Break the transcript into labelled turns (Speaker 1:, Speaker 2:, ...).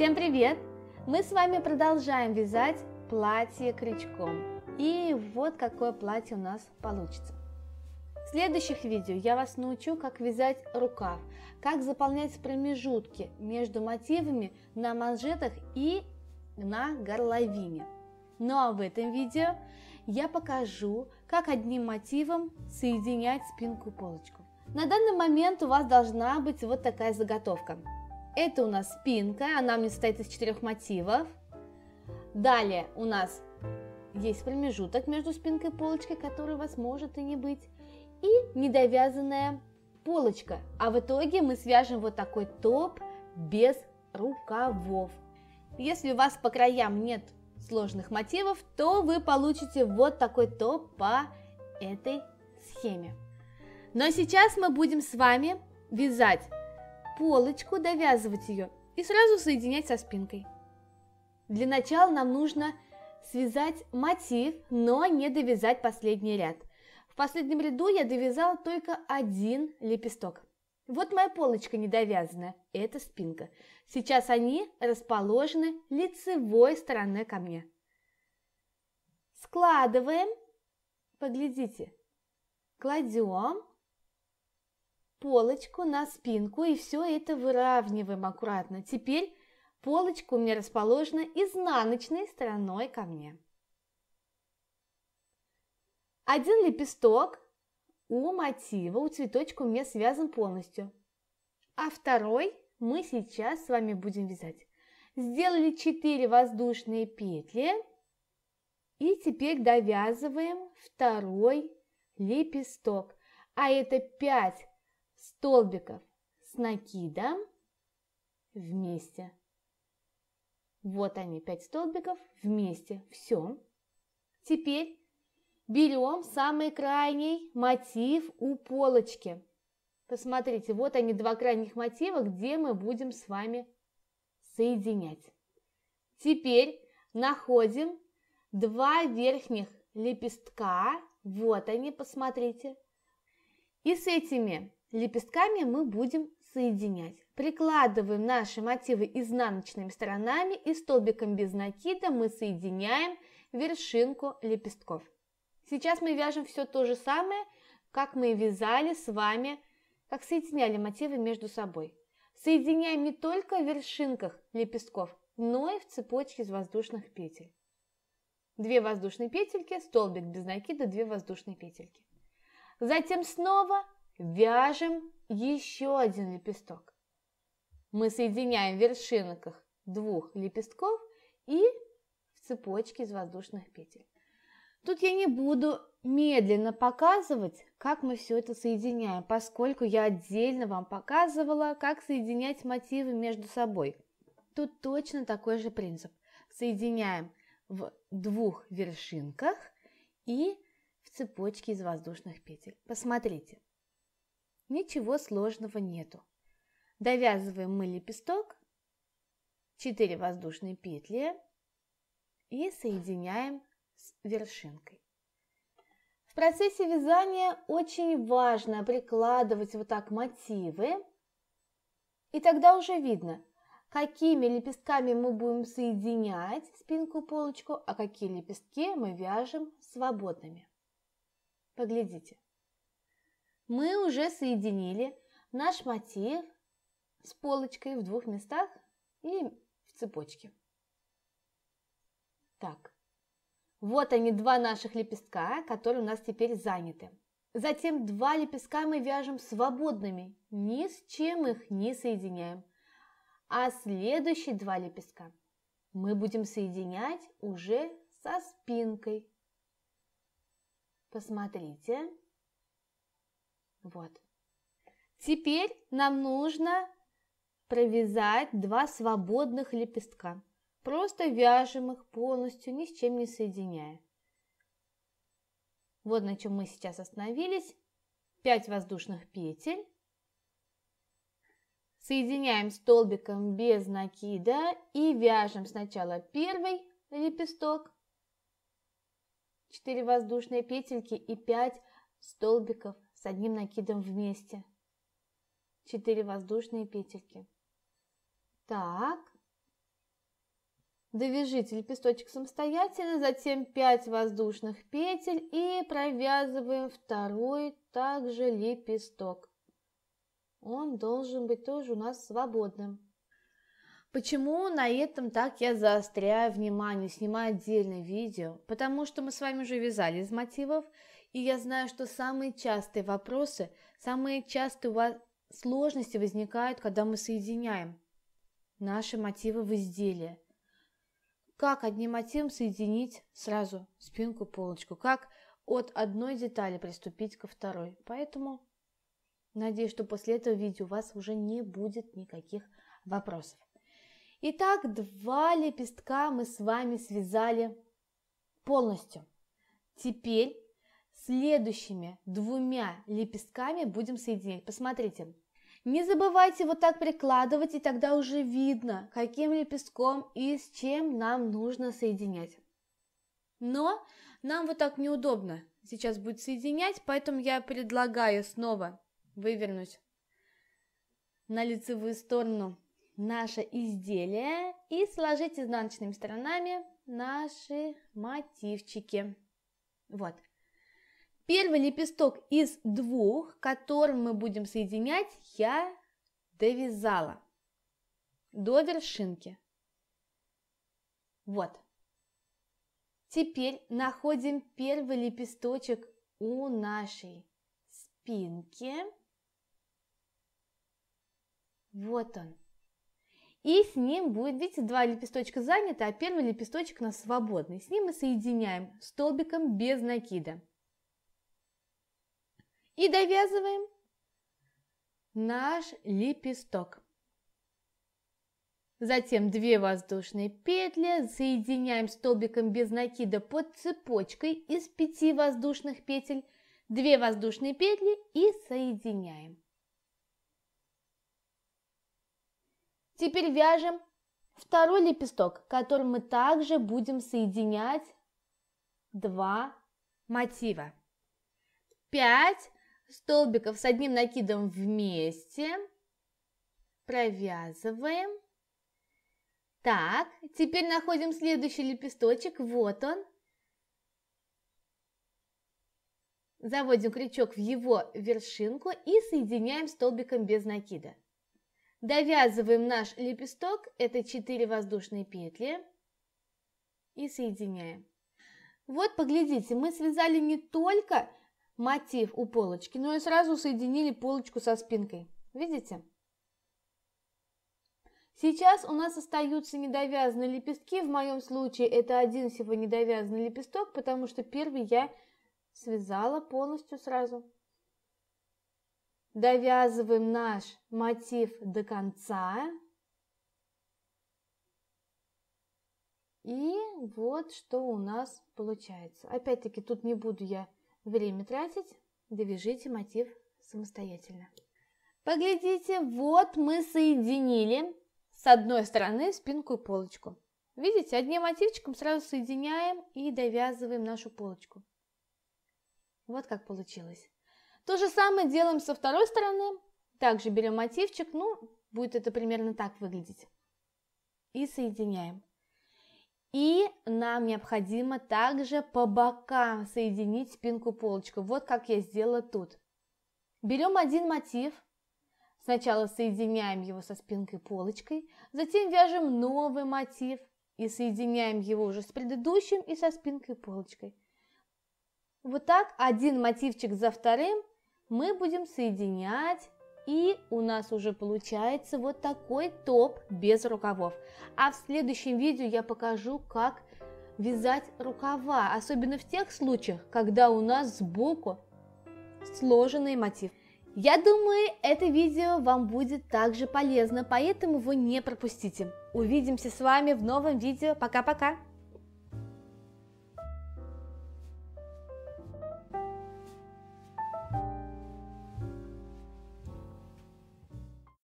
Speaker 1: Всем привет! Мы с вами продолжаем вязать платье крючком. И вот какое платье у нас получится. В следующих видео я вас научу, как вязать рукав, как заполнять промежутки между мотивами на манжетах и на горловине. Ну а в этом видео я покажу, как одним мотивом соединять спинку полочку. На данный момент у вас должна быть вот такая заготовка – это у нас спинка, она у меня состоит из четырех мотивов. Далее у нас есть промежуток между спинкой и полочкой, который у вас может и не быть. И недовязанная полочка. А в итоге мы свяжем вот такой топ без рукавов. Если у вас по краям нет сложных мотивов, то вы получите вот такой топ по этой схеме. Но ну, а сейчас мы будем с вами вязать полочку, довязывать ее и сразу соединять со спинкой. Для начала нам нужно связать мотив, но не довязать последний ряд. В последнем ряду я довязала только один лепесток. Вот моя полочка недовязанная, это спинка. Сейчас они расположены лицевой стороной ко мне. Складываем, поглядите, кладем, полочку на спинку и все это выравниваем аккуратно. Теперь полочка у меня расположена изнаночной стороной ко мне. Один лепесток у мотива, у цветочка у меня связан полностью, а второй мы сейчас с вами будем вязать. Сделали 4 воздушные петли и теперь довязываем второй лепесток, а это 5 столбиков с накидом вместе. Вот они, 5 столбиков вместе. Все. Теперь берем самый крайний мотив у полочки. Посмотрите, вот они два крайних мотива, где мы будем с вами соединять. Теперь находим два верхних лепестка. Вот они, посмотрите. И с этими Лепестками мы будем соединять. Прикладываем наши мотивы изнаночными сторонами и столбиком без накида мы соединяем вершинку лепестков. Сейчас мы вяжем все то же самое, как мы вязали с вами, как соединяли мотивы между собой. Соединяем не только в вершинках лепестков, но и в цепочке из воздушных петель. Две воздушные петельки, столбик без накида, две воздушные петельки. Затем снова вяжем еще один лепесток. Мы соединяем в вершинках двух лепестков и в цепочке из воздушных петель. Тут я не буду медленно показывать, как мы все это соединяем, поскольку я отдельно вам показывала, как соединять мотивы между собой. Тут точно такой же принцип. Соединяем в двух вершинках и в цепочке из воздушных петель. Посмотрите. Ничего сложного нету. Довязываем мы лепесток, 4 воздушные петли и соединяем с вершинкой. В процессе вязания очень важно прикладывать вот так мотивы, и тогда уже видно, какими лепестками мы будем соединять спинку полочку, а какие лепестки мы вяжем свободными. Поглядите мы уже соединили наш мотив с полочкой в двух местах и в цепочке. Так, вот они два наших лепестка, которые у нас теперь заняты. Затем два лепестка мы вяжем свободными, ни с чем их не соединяем. А следующие два лепестка мы будем соединять уже со спинкой. Посмотрите, вот. Теперь нам нужно провязать два свободных лепестка. Просто вяжем их полностью, ни с чем не соединяя. Вот на чем мы сейчас остановились. 5 воздушных петель. Соединяем столбиком без накида и вяжем сначала первый лепесток, 4 воздушные петельки и 5 столбиков с одним накидом вместе. Четыре воздушные петельки. Так. Довяжите лепесточек самостоятельно, затем 5 воздушных петель и провязываем второй также лепесток. Он должен быть тоже у нас свободным. Почему на этом так я заостряю внимание, снимаю отдельное видео? Потому что мы с вами уже вязали из мотивов, и я знаю, что самые частые вопросы, самые частые у вас сложности возникают, когда мы соединяем наши мотивы в изделие. Как одним мотивом соединить сразу спинку, полочку? Как от одной детали приступить ко второй? Поэтому надеюсь, что после этого видео у вас уже не будет никаких вопросов. Итак, два лепестка мы с вами связали полностью. Теперь следующими двумя лепестками будем соединять. Посмотрите. Не забывайте вот так прикладывать, и тогда уже видно, каким лепестком и с чем нам нужно соединять. Но нам вот так неудобно сейчас будет соединять, поэтому я предлагаю снова вывернуть на лицевую сторону наше изделие и сложить изнаночными сторонами наши мотивчики. Вот. Первый лепесток из двух, которым мы будем соединять, я довязала до вершинки. Вот. Теперь находим первый лепесточек у нашей спинки. Вот он. И с ним будет, видите, два лепесточка заняты, а первый лепесточек у нас свободный. С ним мы соединяем столбиком без накида. И довязываем наш лепесток. Затем две воздушные петли соединяем столбиком без накида под цепочкой из пяти воздушных петель. Две воздушные петли и соединяем. Теперь вяжем второй лепесток, который мы также будем соединять два мотива. Пять столбиков с одним накидом вместе, провязываем. Так, теперь находим следующий лепесточек, вот он. Заводим крючок в его вершинку и соединяем столбиком без накида. Довязываем наш лепесток, это 4 воздушные петли, и соединяем. Вот, поглядите, мы связали не только мотив у полочки, но ну, и сразу соединили полочку со спинкой. Видите? Сейчас у нас остаются недовязанные лепестки, в моем случае это один всего недовязанный лепесток, потому что первый я связала полностью сразу. Довязываем наш мотив до конца. И вот что у нас получается. Опять-таки тут не буду я Время тратить, довяжите мотив самостоятельно. Поглядите, вот мы соединили с одной стороны спинку и полочку. Видите, одним мотивчиком сразу соединяем и довязываем нашу полочку. Вот как получилось. То же самое делаем со второй стороны. Также берем мотивчик, ну, будет это примерно так выглядеть. И соединяем. И нам необходимо также по бокам соединить спинку полочку, вот как я сделала тут. Берем один мотив, сначала соединяем его со спинкой полочкой, затем вяжем новый мотив и соединяем его уже с предыдущим и со спинкой полочкой. Вот так один мотивчик за вторым мы будем соединять и у нас уже получается вот такой топ без рукавов. А в следующем видео я покажу, как вязать рукава, особенно в тех случаях, когда у нас сбоку сложенный мотив. Я думаю, это видео вам будет также полезно, поэтому его не пропустите. Увидимся с вами в новом видео. Пока-пока!